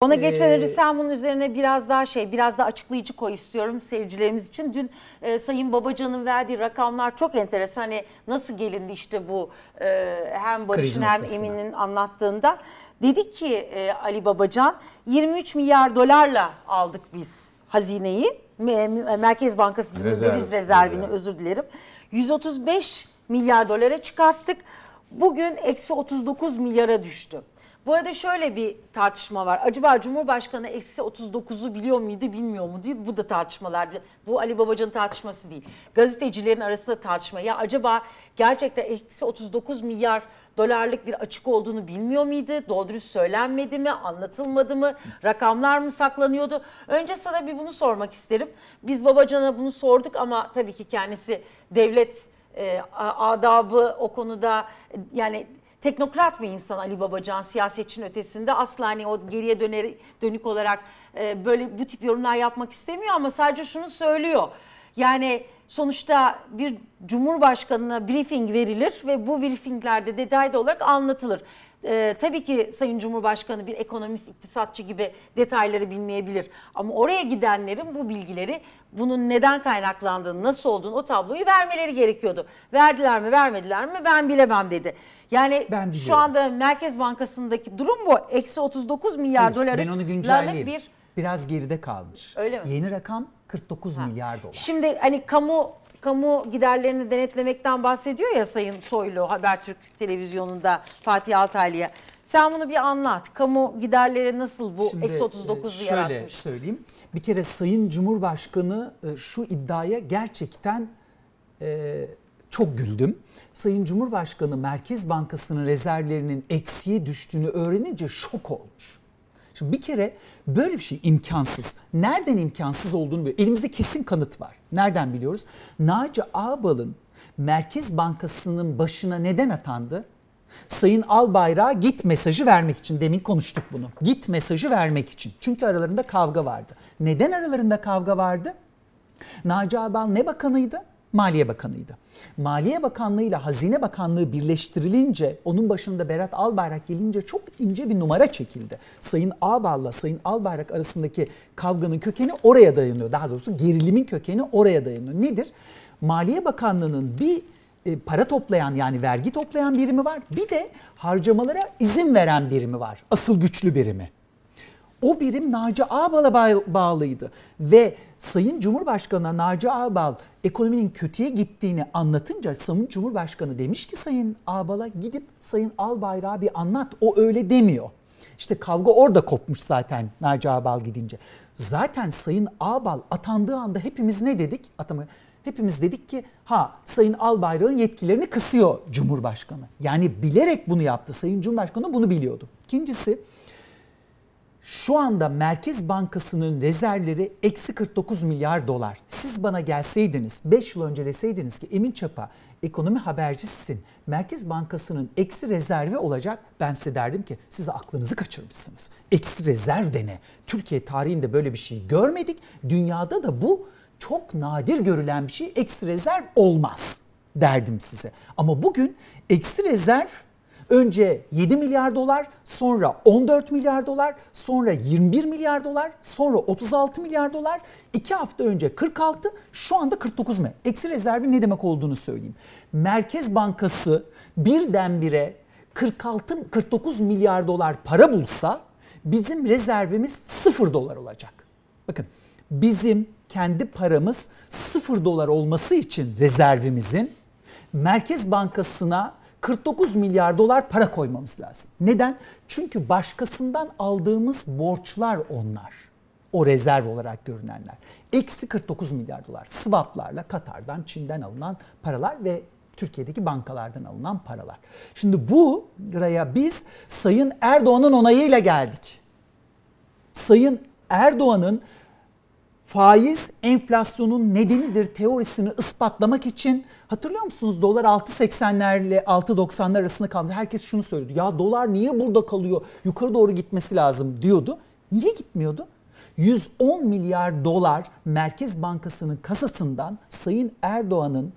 Ona geçmeden önce ee, sen bunun üzerine biraz daha şey, biraz daha açıklayıcı koy istiyorum seyircilerimiz için. Dün e, Sayın Babacan'ın verdiği rakamlar çok enteresan. Hani nasıl gelindi işte bu e, hem Barış'ın hem Emin'in anlattığında. Dedi ki e, Ali Babacan 23 milyar dolarla aldık biz hazineyi. Merkez Bankası'nın Rezerv, döviz rezervini rezerv. özür dilerim. 135 milyar dolara çıkarttık. Bugün eksi 39 milyara düştü. Bu arada şöyle bir tartışma var. Acaba Cumhurbaşkanı eksi 39'u biliyor muydu bilmiyor mu diye bu da tartışmalar. Bu Ali Babacan'ın tartışması değil. Gazetecilerin arasında tartışma. Ya acaba gerçekten eksi 39 milyar dolarlık bir açık olduğunu bilmiyor muydu? Doğru söylenmedi mi? Anlatılmadı mı? Rakamlar mı saklanıyordu? Önce sana bir bunu sormak isterim. Biz Babacan'a bunu sorduk ama tabii ki kendisi devlet e, adabı o konuda yani teknokrat bir insan Ali Babacan siyasetçinin ötesinde asla hani o geriye döner, dönük olarak e, böyle bu tip yorumlar yapmak istemiyor ama sadece şunu söylüyor. Yani sonuçta bir cumhurbaşkanına briefing verilir ve bu briefinglerde detaylı olarak anlatılır. Ee, tabii ki Sayın Cumhurbaşkanı bir ekonomist, iktisatçı gibi detayları bilmeyebilir. Ama oraya gidenlerin bu bilgileri bunun neden kaynaklandığını, nasıl olduğunu o tabloyu vermeleri gerekiyordu. Verdiler mi, vermediler mi ben bilemem dedi. Yani ben şu anda Merkez Bankası'ndaki durum bu. Eksi 39 milyar Hayır, dolarlık bir biraz geride kalmış. Öyle mi? Yeni rakam 49 ha. milyar dolar. Şimdi hani kamu kamu giderlerini denetlemekten bahsediyor ya Sayın Soylu Habertürk televizyonunda Fatih Altaylı'ya. Sen bunu bir anlat. Kamu giderleri nasıl bu eksi 39u e, yaratmış? Şöyle söyleyeyim. Bir kere Sayın Cumhurbaşkanı e, şu iddiaya gerçekten e, çok güldüm. Sayın Cumhurbaşkanı Merkez Bankası'nın rezervlerinin eksiye düştüğünü öğrenince şok olmuş. Şimdi bir kere böyle bir şey imkansız. Nereden imkansız olduğunu biliyoruz. Elimizde kesin kanıt var. Nereden biliyoruz? Naci Ağbal'ın Merkez Bankası'nın başına neden atandı? Sayın Albayrak'a git mesajı vermek için. Demin konuştuk bunu. Git mesajı vermek için. Çünkü aralarında kavga vardı. Neden aralarında kavga vardı? Naci Ağbal ne bakanıydı? Maliye Bakanı'ydı. Maliye Bakanlığı ile Hazine Bakanlığı birleştirilince, onun başında Berat Albayrak gelince çok ince bir numara çekildi. Sayın Ağbal'la Sayın Albayrak arasındaki kavganın kökeni oraya dayanıyor. Daha doğrusu gerilimin kökeni oraya dayanıyor. Nedir? Maliye Bakanlığı'nın bir e, para toplayan yani vergi toplayan birimi var. Bir de harcamalara izin veren birimi var. Asıl güçlü birimi. O birim Naci Ağbal'a bağlıydı. Ve Sayın Cumhurbaşkanı'na Naci Ağbal ekonominin kötüye gittiğini anlatınca Sayın Cumhurbaşkanı demiş ki Sayın Ağbal'a gidip Sayın Albayrak'a bir anlat. O öyle demiyor. İşte kavga orada kopmuş zaten Naci Ağbal gidince. Zaten Sayın Ağbal atandığı anda hepimiz ne dedik? Atama, hepimiz dedik ki ha Sayın Albayrak'ın yetkilerini kısıyor Cumhurbaşkanı. Yani bilerek bunu yaptı. Sayın Cumhurbaşkanı bunu biliyordu. İkincisi şu anda Merkez Bankası'nın rezervleri eksi 49 milyar dolar. Siz bana gelseydiniz 5 yıl önce deseydiniz ki Emin Çapa ekonomi habercisisin. Merkez Bankası'nın eksi rezervi olacak. Ben size derdim ki siz aklınızı kaçırmışsınız. Eksi rezerv de ne? Türkiye tarihinde böyle bir şey görmedik. Dünyada da bu çok nadir görülen bir şey. Eksi rezerv olmaz derdim size. Ama bugün eksi rezerv Önce 7 milyar dolar, sonra 14 milyar dolar, sonra 21 milyar dolar, sonra 36 milyar dolar. 2 hafta önce 46, şu anda 49 mu? Eksi rezervi ne demek olduğunu söyleyeyim. Merkez Bankası birdenbire 46 49 milyar dolar para bulsa bizim rezervimiz 0 dolar olacak. Bakın bizim kendi paramız 0 dolar olması için rezervimizin Merkez Bankası'na 49 milyar dolar para koymamız lazım. Neden? Çünkü başkasından aldığımız borçlar onlar. O rezerv olarak görünenler. Eksi 49 milyar dolar. Swaplarla Katar'dan, Çin'den alınan paralar ve Türkiye'deki bankalardan alınan paralar. Şimdi bu buraya biz Sayın Erdoğan'ın onayıyla geldik. Sayın Erdoğan'ın faiz enflasyonun nedenidir teorisini ispatlamak için hatırlıyor musunuz dolar 6.80'lerle 6.90'lar arasında kaldı. Herkes şunu söyledi. Ya dolar niye burada kalıyor? Yukarı doğru gitmesi lazım diyordu. Niye gitmiyordu? 110 milyar dolar Merkez Bankası'nın kasasından Sayın Erdoğan'ın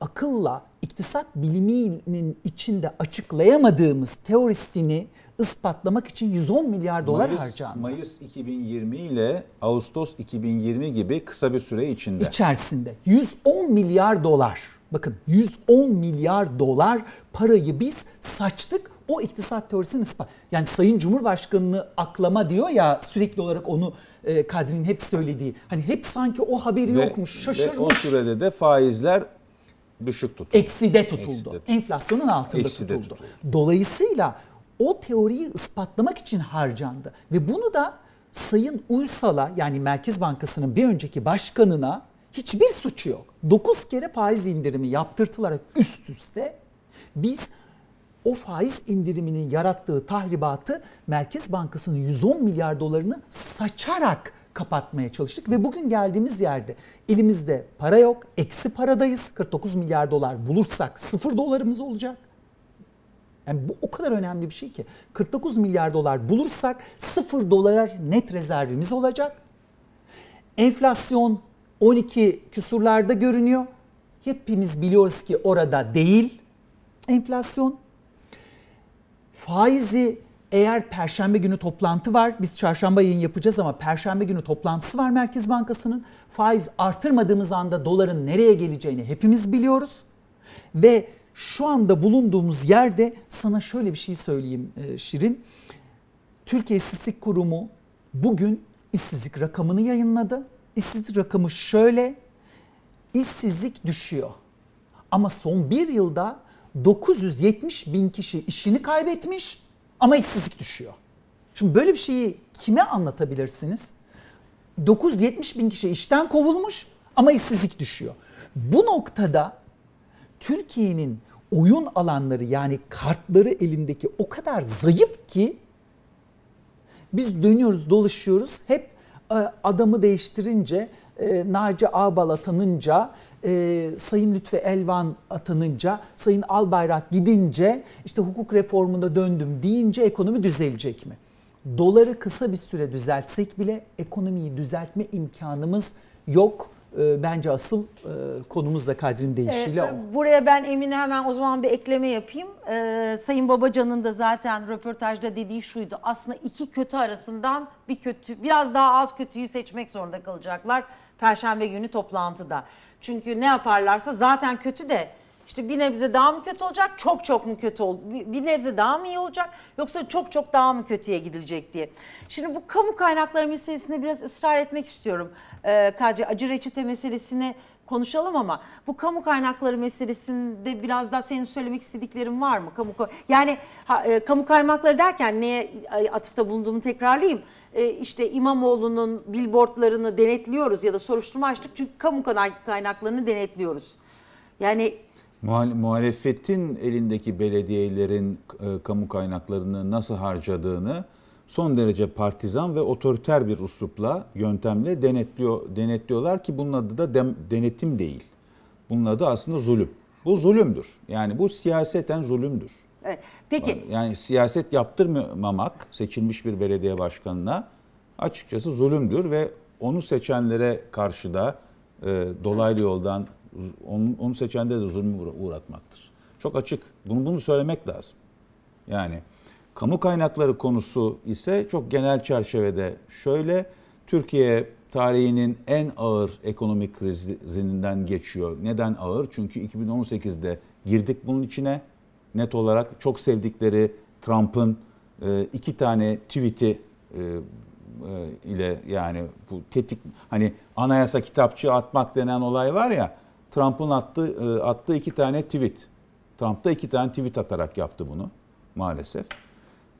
akılla iktisat biliminin içinde açıklayamadığımız teorisini ispatlamak için 110 milyar dolar Mayıs, harcandı. Mayıs 2020 ile Ağustos 2020 gibi kısa bir süre içinde. İçerisinde 110 milyar dolar. Bakın 110 milyar dolar parayı biz saçtık o iktisat teorisini ispat. Yani Sayın Cumhurbaşkanı'nı aklama diyor ya sürekli olarak onu e, Kadri'nin hep söylediği. Hani hep sanki o haberi ve, yokmuş, şaşırmış. Ve o sürede de faizler düşük tutuldu. Ekside tutuldu. Ekside tutuldu. Enflasyonun altında Ekside tutuldu. tutuldu. Dolayısıyla o teoriyi ispatlamak için harcandı. Ve bunu da Sayın Uysal'a yani Merkez Bankası'nın bir önceki başkanına hiçbir suçu yok. 9 kere faiz indirimi yaptırtılarak üst üste biz o faiz indiriminin yarattığı tahribatı Merkez Bankası'nın 110 milyar dolarını saçarak kapatmaya çalıştık ve bugün geldiğimiz yerde elimizde para yok, eksi paradayız. 49 milyar dolar bulursak sıfır dolarımız olacak. Yani bu o kadar önemli bir şey ki 49 milyar dolar bulursak 0 dolar net rezervimiz olacak. Enflasyon 12 küsurlarda görünüyor. Hepimiz biliyoruz ki orada değil enflasyon. Faizi eğer perşembe günü toplantı var, biz çarşamba yayın yapacağız ama perşembe günü toplantısı var Merkez Bankası'nın. Faiz artırmadığımız anda doların nereye geleceğini hepimiz biliyoruz. Ve şu anda bulunduğumuz yerde sana şöyle bir şey söyleyeyim e, Şirin. Türkiye İstatistik Kurumu bugün işsizlik rakamını yayınladı. İşsizlik rakamı şöyle, işsizlik düşüyor. Ama son bir yılda 970 bin kişi işini kaybetmiş ama işsizlik düşüyor. Şimdi böyle bir şeyi kime anlatabilirsiniz? 970 bin kişi işten kovulmuş ama işsizlik düşüyor. Bu noktada Türkiye'nin oyun alanları yani kartları elindeki o kadar zayıf ki biz dönüyoruz dolaşıyoruz hep e, adamı değiştirince e, Naci Ağbal atanınca e, Sayın Lütfi Elvan atanınca Sayın Albayrak gidince işte hukuk reformunda döndüm deyince ekonomi düzelecek mi? Doları kısa bir süre düzeltsek bile ekonomiyi düzeltme imkanımız yok. Ee, bence asıl e, konumuz da kadrin ee, değişiyle evet, Buraya ben Emine hemen o zaman bir ekleme yapayım. Ee, Sayın Babacan'ın da zaten röportajda dediği şuydu. Aslında iki kötü arasından bir kötü, biraz daha az kötüyü seçmek zorunda kalacaklar. Perşembe günü toplantıda. Çünkü ne yaparlarsa zaten kötü de işte bir nebze daha mı kötü olacak, çok çok mu kötü olacak, bir nebze daha mı iyi olacak yoksa çok çok daha mı kötüye gidilecek diye. Şimdi bu kamu kaynakları meselesinde biraz ısrar etmek istiyorum. Ee, Kadri acı reçete meselesini konuşalım ama bu kamu kaynakları meselesinde biraz daha senin söylemek istediklerin var mı? Kamu yani ha, e, kamu kaynakları derken neye e, atıfta bulunduğumu tekrarlayayım. E, işte İmamoğlu'nun billboardlarını denetliyoruz ya da soruşturma açtık çünkü kamu kaynaklarını denetliyoruz. Yani muhalefetin elindeki belediyelerin e, kamu kaynaklarını nasıl harcadığını son derece partizan ve otoriter bir uslupla, yöntemle denetliyor denetliyorlar ki bunun adı da dem, denetim değil. Bunun adı aslında zulüm. Bu zulümdür. Yani bu siyaseten zulümdür. Evet. Peki. Yani siyaset yaptırmamak seçilmiş bir belediye başkanına açıkçası zulümdür ve onu seçenlere karşı da e, dolaylı yoldan onu, onu seçende de zulmü uğratmaktır. Çok açık. Bunu, bunu söylemek lazım. Yani kamu kaynakları konusu ise çok genel çerçevede şöyle Türkiye tarihinin en ağır ekonomik krizinden geçiyor. Neden ağır? Çünkü 2018'de girdik bunun içine. Net olarak çok sevdikleri Trump'ın e, iki tane tweet'i e, e, ile yani bu tetik hani anayasa kitapçı atmak denen olay var ya Trump'ın attığı, e, attığı iki tane tweet. Trump da iki tane tweet atarak yaptı bunu maalesef.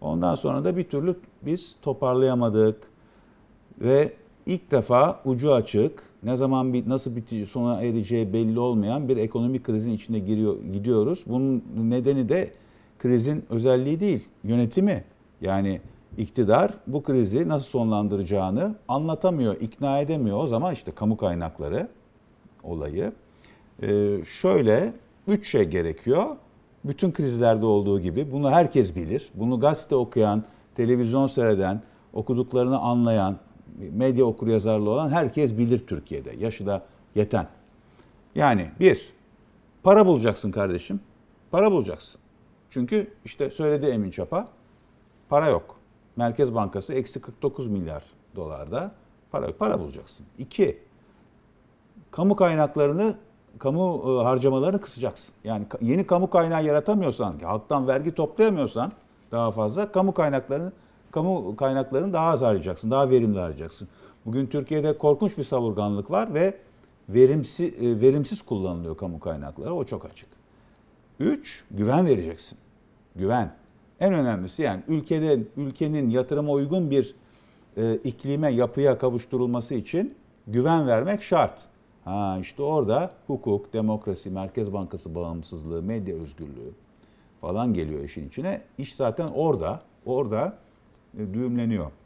Ondan sonra da bir türlü biz toparlayamadık ve ilk defa ucu açık, ne zaman bir nasıl bitici sona ereceği belli olmayan bir ekonomik krizin içinde giriyor gidiyoruz. Bunun nedeni de krizin özelliği değil, yönetimi. Yani iktidar bu krizi nasıl sonlandıracağını anlatamıyor, ikna edemiyor. O zaman işte kamu kaynakları olayı. Ee, şöyle üç şey gerekiyor. Bütün krizlerde olduğu gibi bunu herkes bilir. Bunu gazete okuyan, televizyon seyreden, okuduklarını anlayan, medya okur yazarlı olan herkes bilir Türkiye'de. Yaşı da yeten. Yani bir, para bulacaksın kardeşim. Para bulacaksın. Çünkü işte söyledi Emin Çapa, para yok. Merkez Bankası eksi 49 milyar dolarda para, yok. para bulacaksın. İki, kamu kaynaklarını kamu e, harcamalarını kısacaksın. Yani yeni kamu kaynağı yaratamıyorsan, halktan vergi toplayamıyorsan daha fazla kamu kaynaklarını kamu kaynaklarını daha az harcayacaksın, daha verimli harcayacaksın. Bugün Türkiye'de korkunç bir savurganlık var ve verimsi, e, verimsiz kullanılıyor kamu kaynakları. O çok açık. Üç, güven vereceksin. Güven. En önemlisi yani ülkede ülkenin yatırıma uygun bir e, iklime, yapıya kavuşturulması için güven vermek şart. Ha işte orada hukuk, demokrasi, Merkez Bankası bağımsızlığı, medya özgürlüğü falan geliyor işin içine. İş zaten orada, orada e, düğümleniyor.